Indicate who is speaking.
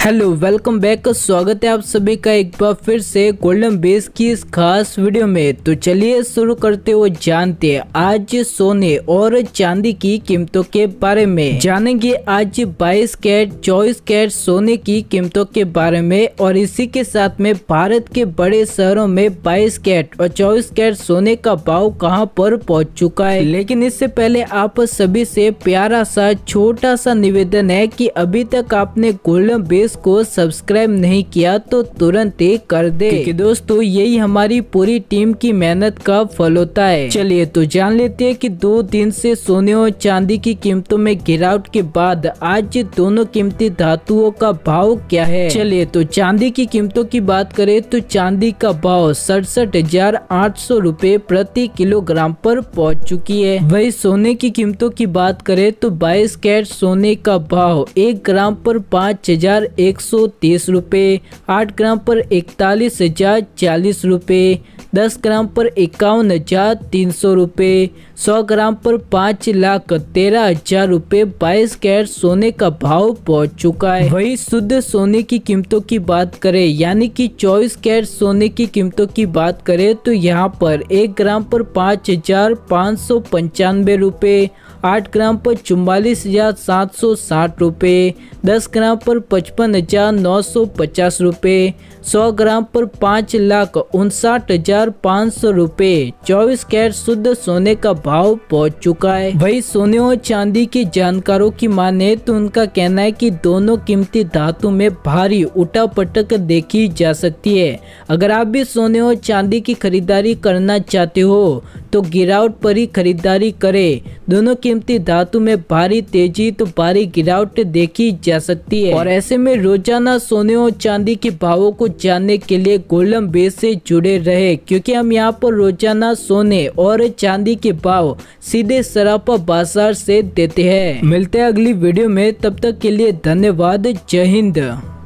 Speaker 1: hello welcome back स्वागत है आप सभी का एक बार फिर से गोल्डन बेस की इस खास वीडियो में तो चलिए शुरू करते हुए जानते हैं आज सोने और चांदी की कीमतों के बारे में जानेंगे आज 22 कैट 24 कैट सोने की कीमतों के बारे में और इसी के साथ में भारत के बड़े शहरों में 22 कैट और 24 कैट सोने का भाव कहाँ पर पहुँच चुका है लेकिन इससे पहले आप सभी से प्यारा सा छोटा सा निवेदन है की अभी तक आपने गोल्डन बेस को सब्सक्राइब नहीं किया तो तुरंत ही कर दे क्योंकि दोस्तों यही हमारी पूरी टीम की मेहनत का फल होता है चलिए तो जान लेते हैं कि दो दिन से सोने और चांदी की कीमतों में गिरावट के बाद आज दोनों कीमती धातुओं का भाव क्या है चलिए तो चांदी की कीमतों की बात करें तो चांदी का भाव सड़सठ हजार आठ सौ रूपए प्रति किलोग्राम पर पहुंच चुकी है वही सोने की कीमतों की बात करें तो 22 कैट सोने का भाव एक ग्राम पर पाँच हजार हजार एक सौ तीस रुपये आठ ग्राम पर इकतालीस हजार चालीस रुपये दस ग्राम पर इक्यावन हजार तीन सौ रुपये सौ ग्राम पर पाँच लाख तेरह हजार रुपये बाईस कैरेट सोने का भाव पहुंच चुका है वही शुद्ध सोने की कीमतों की बात करें यानी कि चौबीस कैरेट सोने की कीमतों की बात करें तो यहाँ पर एक ग्राम पर पाँच हजार पाँच सौ पंचानवे रुपये आठ ग्राम पर चुम्बालीस हज़ार सात सौ साठ रुपये दस ग्राम पर पचपन हज़ार नौ सौ पचास रुपये सौ ग्राम पर पाँच लाख उनसाठ हज़ार पाँच सौ रुपये चौबीस कैरेट शुद्ध सोने का भाव पहुंच चुका है वही सोने और चांदी के जानकारों की माने तो उनका कहना है कि दोनों कीमती धातु में भारी उठा पटक देखी जा सकती है अगर आप भी सोने और चांदी की खरीदारी करना चाहते हो तो गिरावट पर ही खरीदारी करें दोनों कीमती धातु में भारी तेजी तो भारी गिरावट देखी जा सकती है और ऐसे में रोजाना सोने और चांदी के भावों को जानने के लिए गोल्डन बेस से जुड़े रहे क्योंकि हम यहाँ पर रोजाना सोने और चांदी के भाव सीधे सरापा बाजार से देते हैं मिलते हैं अगली वीडियो में तब तक के लिए धन्यवाद जय हिंद